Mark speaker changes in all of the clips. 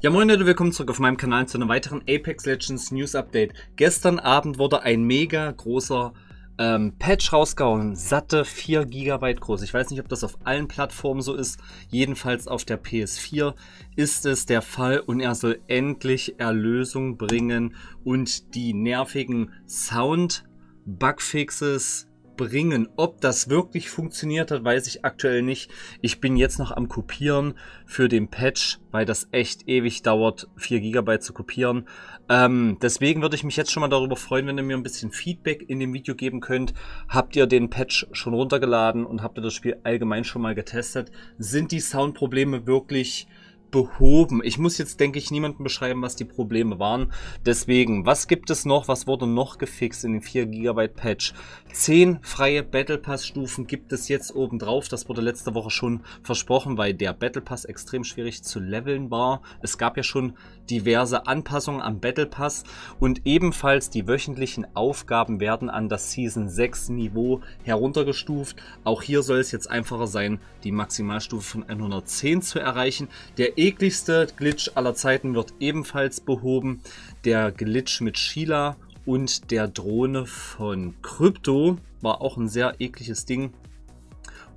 Speaker 1: Ja moin Leute, willkommen zurück auf meinem Kanal zu einem weiteren Apex Legends News Update. Gestern Abend wurde ein mega großer ähm, Patch rausgehauen, satte 4 GB groß. Ich weiß nicht, ob das auf allen Plattformen so ist, jedenfalls auf der PS4 ist es der Fall und er soll endlich Erlösung bringen und die nervigen Sound-Bugfixes bringen. Ob das wirklich funktioniert hat, weiß ich aktuell nicht. Ich bin jetzt noch am Kopieren für den Patch, weil das echt ewig dauert, 4 GB zu kopieren. Ähm, deswegen würde ich mich jetzt schon mal darüber freuen, wenn ihr mir ein bisschen Feedback in dem Video geben könnt. Habt ihr den Patch schon runtergeladen und habt ihr das Spiel allgemein schon mal getestet? Sind die Soundprobleme wirklich behoben. Ich muss jetzt, denke ich, niemandem beschreiben, was die Probleme waren. Deswegen, was gibt es noch? Was wurde noch gefixt in dem 4 GB Patch? 10 freie Battle Pass Stufen gibt es jetzt obendrauf. Das wurde letzte Woche schon versprochen, weil der Battle Pass extrem schwierig zu leveln war. Es gab ja schon diverse Anpassungen am Battle Pass und ebenfalls die wöchentlichen Aufgaben werden an das Season 6 Niveau heruntergestuft. Auch hier soll es jetzt einfacher sein, die Maximalstufe von 110 zu erreichen. Der ekligste Glitch aller Zeiten wird ebenfalls behoben. Der Glitch mit Sheila und der Drohne von Krypto war auch ein sehr ekliges Ding.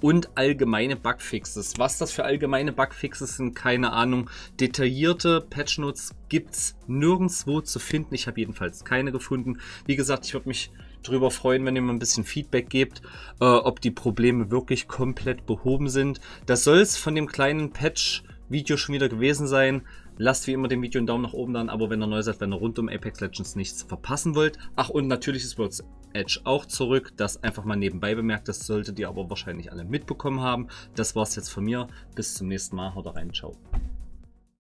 Speaker 1: Und allgemeine Bugfixes. Was das für allgemeine Bugfixes sind, keine Ahnung. Detaillierte Patchnotes gibt es nirgendwo zu finden. Ich habe jedenfalls keine gefunden. Wie gesagt, ich würde mich darüber freuen, wenn ihr mir ein bisschen Feedback gebt, äh, ob die Probleme wirklich komplett behoben sind. Das soll es von dem kleinen Patch Video schon wieder gewesen sein. Lasst wie immer dem Video einen Daumen nach oben dann, aber wenn ihr neu seid, wenn ihr rund um Apex Legends nichts verpassen wollt. Ach und natürlich ist World's Edge auch zurück, das einfach mal nebenbei bemerkt, das solltet ihr aber wahrscheinlich alle mitbekommen haben. Das war's jetzt von mir, bis zum nächsten Mal, haut rein, ciao.